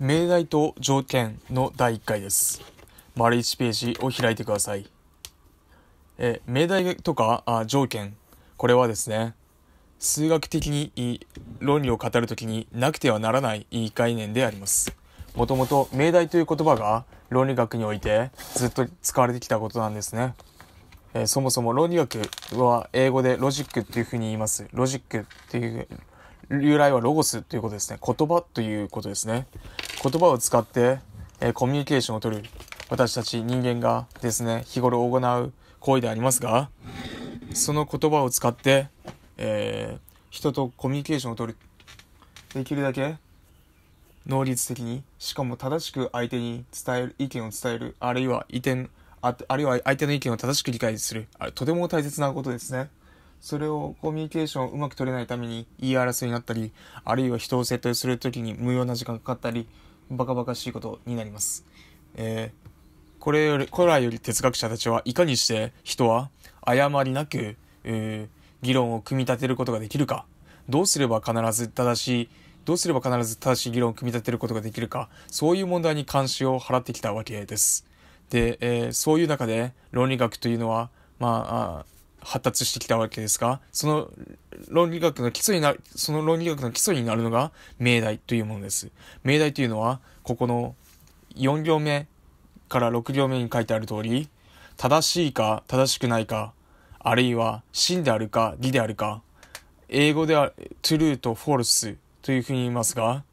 命題と条件の第1回です。丸1ページを開いてください。え、命題とかあ条件、これはですね、数学的に論理を語るときになくてはならない概念であります。もともと命題という言葉が論理学においてずっと使われてきたことなんですね。えそもそも論理学は英語でロジックっていうふうに言います。ロジックっていう由来はロゴスということですね。言葉ということですね。言葉を使って、えー、コミュニケーションをとる私たち人間がですね、日頃行う行為でありますが、その言葉を使って、えー、人とコミュニケーションをとる。できるだけ能率的に、しかも正しく相手に伝える、意見を伝える、あるいは意見、ああるいは相手の意見を正しく理解する。あとても大切なことですね。それをコミュニケーションをうまく取れないために言い争いになったり、あるいは人を説得する時に無用な時間かかったり、バカバカしいことになります。えー、これより、古来より哲学者たちはいかにして人は誤りなく、えー、議論を組み立てることができるか、どうすれば必ず正しい、どうすれば必ず正しい議論を組み立てることができるか、そういう問題に関心を払ってきたわけです。で、えー、そういう中で論理学というのは、まあ、あ発達してきたわけですが、その論理学の基礎にな、その論理学の基礎になるのが命題というものです。命題というのは、ここの4行目から6行目に書いてある通り、正しいか正しくないか、あるいは真であるか偽であるか、英語では true と false というふうに言いますが、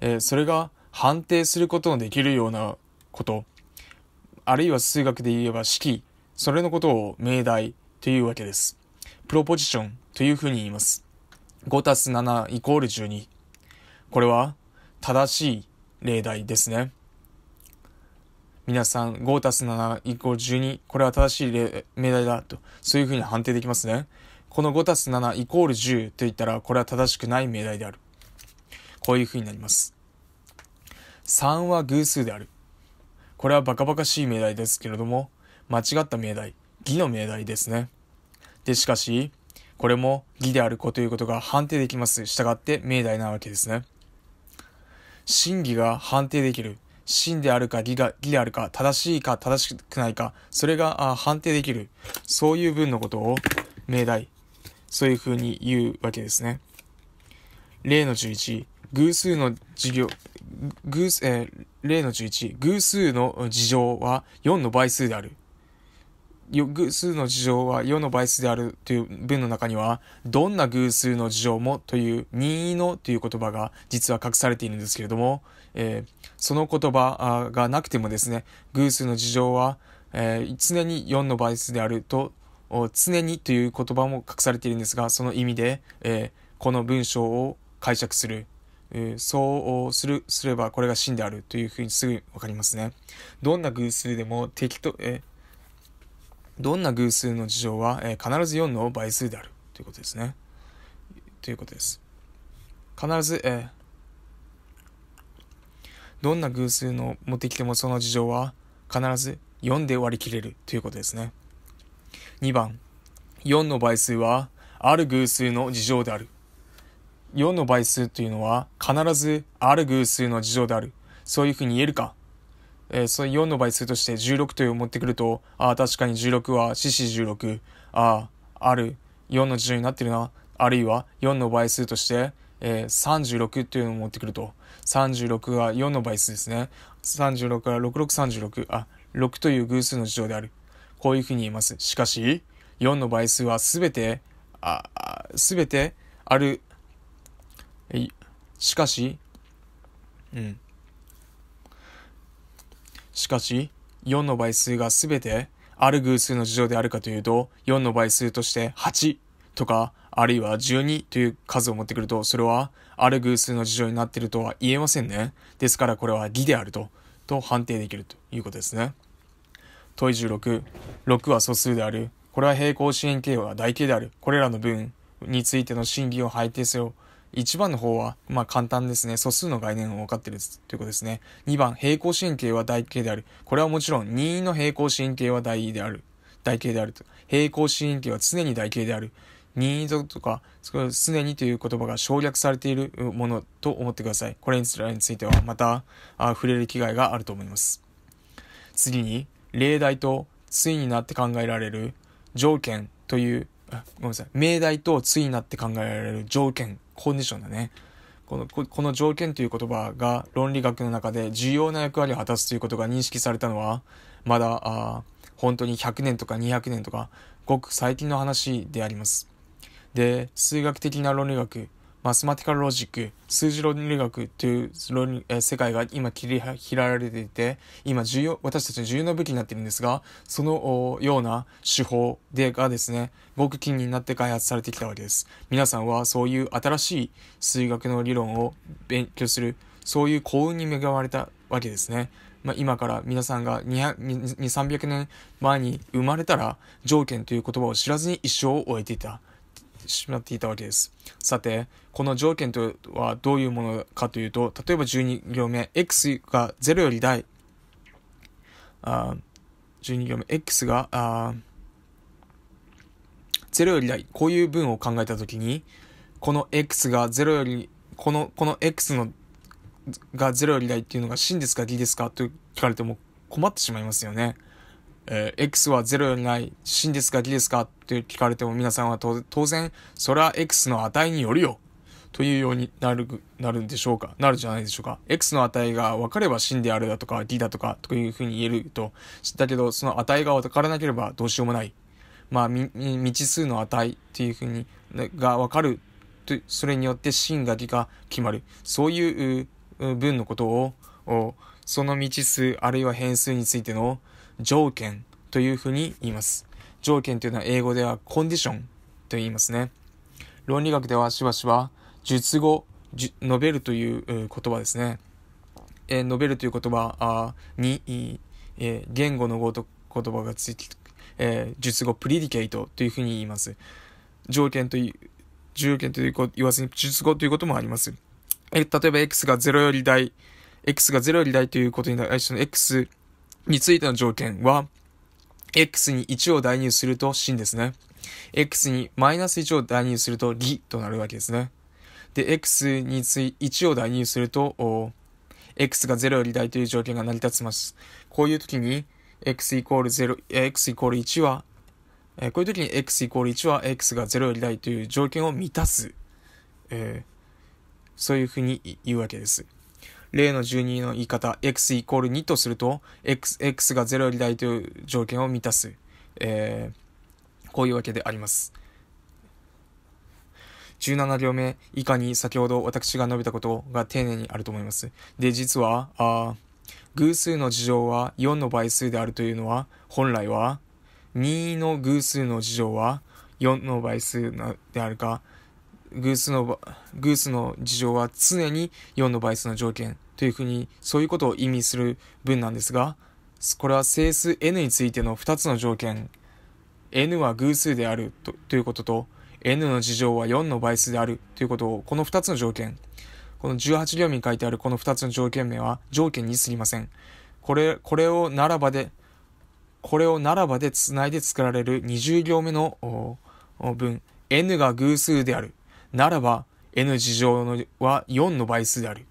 えー、それが判定することのできるようなこと、あるいは数学で言えば式、それのことを命題というわけです。プロポジションというふうに言います。5たす7イコール12。これは正しい例題ですね。皆さん、5たす7イコール12、これは正しい例命題だと、そういうふうに判定できますね。この5たす7イコール10と言ったら、これは正しくない命題である。こういうふうになります。3は偶数である。これはバカバカしい命題ですけれども、間違った命題。義の命題ですね。で、しかし、これも義であるこということが判定できます。従って命題なわけですね。真偽が判定できる。真であるか義が義であるか、正しいか正しくないか、それが判定できる。そういう文のことを命題。そういうふうに言うわけですね。例の11、偶数の事業、偶数、えー、例の11、偶数の事情は4の倍数である。偶数の事情は世の倍数であるという文の中には、どんな偶数の事情もという任意のという言葉が実は隠されているんですけれども、えー、その言葉がなくてもですね、偶数の事情は、えー、常に4の倍数であると、常にという言葉も隠されているんですが、その意味で、えー、この文章を解釈する。そうする、すればこれが真であるというふうにすぐわかりますね。どんな偶数でも適当、えーどんな偶数の事情は、えー、必ず4の倍数であるということですね。ということです。必ず、えー、どんな偶数の持ってきてもその事情は必ず4で割り切れるということですね。2番、4の倍数はある偶数の事情である。4の倍数というのは必ずある偶数の事情である。そういうふうに言えるかえー、その4の倍数として16というを持ってくると、ああ、確かに16は四四16、ああ、ある、4の事情になってるな、あるいは4の倍数として、えー、36というのを持ってくると、36が4の倍数ですね。36から6636、あ、6という偶数の事情である。こういうふうに言います。しかし、4の倍数はすべて、あ、すべてある、しかし、うん。しかし、4の倍数が全てある偶数の事情であるかというと、4の倍数として8とか、あるいは12という数を持ってくると、それはある偶数の事情になっているとは言えませんね。ですからこれは偽であると、と判定できるということですね。問い16、6は素数である。これは平行四辺形は台形である。これらの分についての審議を配定せよ。1番の方は、まあ簡単ですね。素数の概念を分かってるということですね。2番、平行四辺形は台形である。これはもちろん、任意の平行四辺形は台である。台形であると。平行四辺形は常に台形である。任意とか、常にという言葉が省略されているものと思ってください。これについては、また触れる機会があると思います。次に、例題と対になって考えられる条件という、ごめんなさい、命題と対になって考えられる条件コンディションだね。この、この条件という言葉が論理学の中で重要な役割を果たすということが認識されたのは、まだ、あ本当に100年とか200年とか、ごく最近の話であります。で、数学的な論理学、マスマティカルロジック、数字論理学という論理、えー、世界が今切り開られていて、今重要、私たちの重要な武器になっているんですが、そのような手法でがですね、僕近になって開発されてきたわけです。皆さんはそういう新しい数学の理論を勉強する、そういう幸運に恵まれたわけですね。まあ、今から皆さんが200、200 300年前に生まれたら、条件という言葉を知らずに一生を終えていた。しまっていたわけです。さて、この条件とはどういうものかというと、例えば12行目、x が0より大、あ12行目、x があ0より大、こういう文を考えたときに、この x が0より、この、この x のが0より大っていうのが真ですか偽ですかと聞かれても困ってしまいますよね。えー、X は0よりない、真ですか偽ですかって聞かれても皆さんは当然、それは X の値によるよ。というようになる、なるんでしょうかなるじゃないでしょうか ?X の値が分かれば真であるだとか D だとかというふうに言えると。だけど、その値が分からなければどうしようもない。まあ、未知数の値というふうに、が分かる。と、それによって真が偽が決まる。そういう文のことを、その未知数あるいは変数についての条件というふうに言います。条件というのは英語ではコンディションと言いますね。論理学ではしばしば述語、述べるという言葉ですね。えー、述べるという言葉に、えー、言語の語と言葉がついて、えー、述語プリディケイトというふうに言います。条件という、条件という言わずに述語ということもあります。え例えば X が0より大、X が0より大ということに対しての X についての条件は、x に1を代入すると真ですね。x にマイナス1を代入すると理となるわけですね。で、x につい1を代入すると、x が0より大という条件が成り立ちます。こういう時に、x イコール0、x イコール1は、えー、こういう時に x イコール1は x が0より大という条件を満たす、えー、そういうふうに言うわけです。例の12の言い方、x イコール2とすると、x, x が0より大という条件を満たす。えー、こういうわけであります。17行目以下に先ほど私が述べたことが丁寧にあると思います。で、実は、あ偶数の事情は4の倍数であるというのは、本来は、2の偶数の事情は4の倍数であるか、偶数の、偶数の事情は常に4の倍数の条件というふうに、そういうことを意味する文なんですが、これは整数 n についての2つの条件、n は偶数であるとということと、n の事乗は4の倍数であるということを、この2つの条件、この18行目に書いてあるこの2つの条件名は条件にすぎません。これ、これをならばで、これをならばでつないで作られる20行目の文、n が偶数である。ならば、n 事乗は4の倍数である。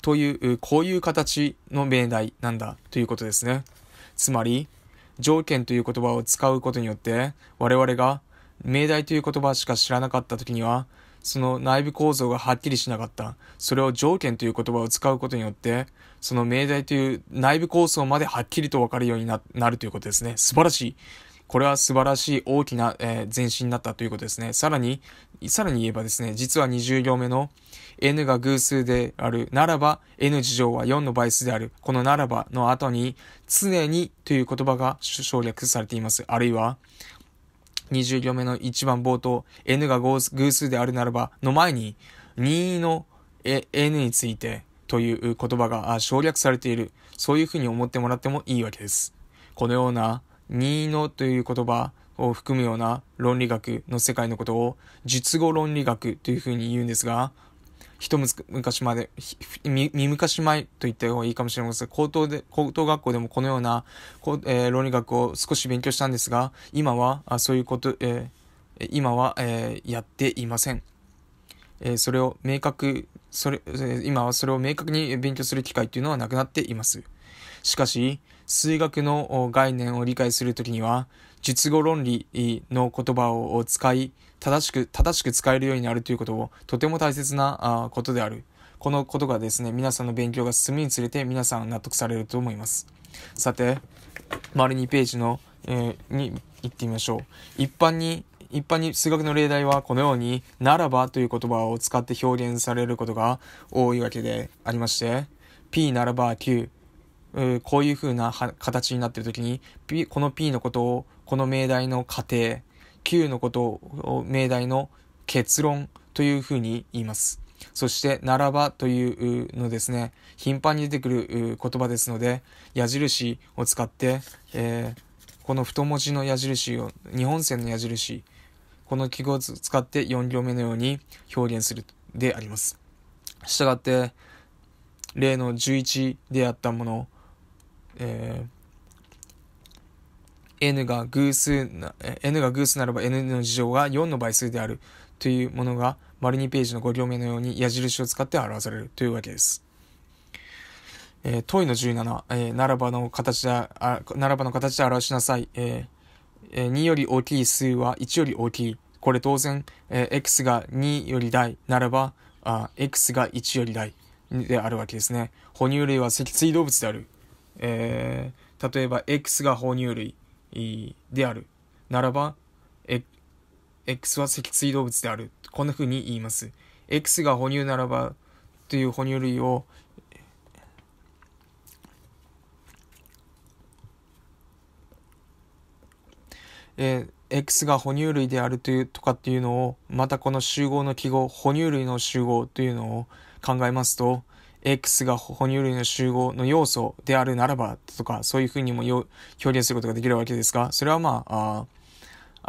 という、こういう形の命題なんだということですね。つまり、条件という言葉を使うことによって、我々が命題という言葉しか知らなかった時には、その内部構造がはっきりしなかった。それを条件という言葉を使うことによって、その命題という内部構想まではっきりとわかるようになるということですね。素晴らしい。これは素晴らしい大きな、えー、前進になったということですね。さらに、さらに言えばですね、実は20行目の n が偶数である、ならば n 事乗は4の倍数である、このならばの後に、常にという言葉が省略されています。あるいは、20行目の1番冒頭、n が偶数であるならばの前に、任意の n についてという言葉が省略されている。そういうふうに思ってもらってもいいわけです。このような二のという言葉を含むような論理学の世界のことを術語論理学というふうに言うんですが、一昔まで、見昔前と言った方がいいかもしれません。高等で、高等学校でもこのような、こえー、論理学を少し勉強したんですが、今は、あそういうこと、えー、今は、えー、やっていません。えそれを明確、それ、え今はそれを明確に勉強する機会というのはなくなっています。しかし、数学の概念を理解するときには、術語論理の言葉を使い、正しく、正しく使えるようになるということを、とても大切なことである。このことがですね、皆さんの勉強が進むにつれて、皆さん納得されると思います。さて、丸2ページの、えー、に行ってみましょう。一般に一般に数学の例題はこのように、ならばという言葉を使って表現されることが多いわけでありまして、p ならば q、うこういう風な形になっている時に、P、この P のことをこの命題の過程、Q のことを命題の結論という風に言います。そして、ならばというのですね、頻繁に出てくる言葉ですので、矢印を使って、えー、この太文字の矢印を、日本線の矢印、この記号を使って4行目のように表現するであります。したがって、例の11であったもの、えー n が偶数な、n が偶数ならば n の事乗が4の倍数であるというものが、丸2ページの5行目のように矢印を使って表されるというわけです。えー、問いの17、えー、ならばの形で、あならばの形で表しなさい。えー、えー、2より大きい数は1より大きい。これ当然、えー、x が2より大ならば、あ x が1より大であるわけですね。哺乳類は脊椎動物であるえー、例えば X が哺乳類であるならば、え X は脊椎動物である。こんな風に言います。X が哺乳ならばという哺乳類を、えー、X が哺乳類であるというとかっていうのをまたこの集合の記号哺乳類の集合というのを考えますと X が哺乳類の集合の要素であるならばとか、そういうふうにも表現することができるわけですが、それはまあ、あ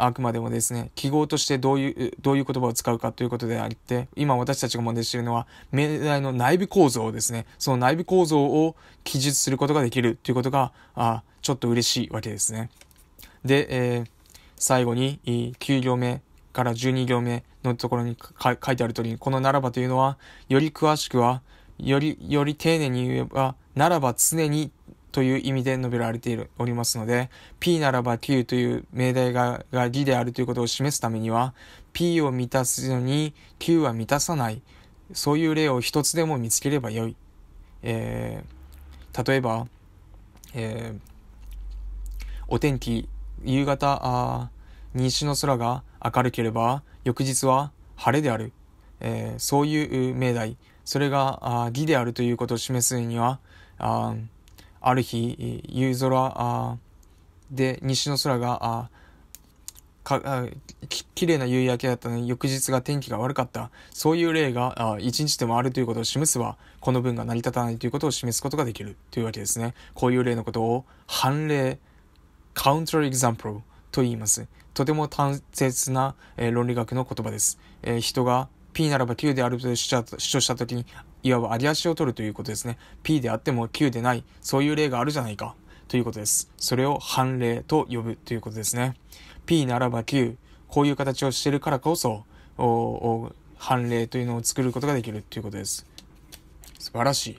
あくまでもですね、記号としてどういう、どういう言葉を使うかということであって、今私たちが問題しているのは、命題の内部構造ですね。その内部構造を記述することができるということが、あちょっと嬉しいわけですね。で、えー、最後に、9行目から12行目のところに書いてある通り、このならばというのは、より詳しくは、より、より丁寧に言えば、ならば常にという意味で述べられているおりますので、P ならば Q という命題がが義であるということを示すためには、P を満たすのに Q は満たさない。そういう例を一つでも見つければよい。えー、例えば、えー、お天気、夕方、あ西の空が明るければ、翌日は晴れである。えー、そういう命題。それが義であるということを示すにはあある日夕空で西の空がかききれいな夕焼けだったのに翌日が天気が悪かったそういう例が一日でもあるということを示すはこの文が成り立たないということを示すことができるというわけですねこういう例のことを判例カウント t ー r e x a m と言いますとても単切な、えー、論理学の言葉です、えー、人が P ならば Q であると主張した時に、いわばあり足を取るということですね。P であっても Q でない、そういう例があるじゃないか、ということです。それを判例と呼ぶということですね。P ならば Q、こういう形をしているからこそ、判例というのを作ることができるということです。素晴らしい。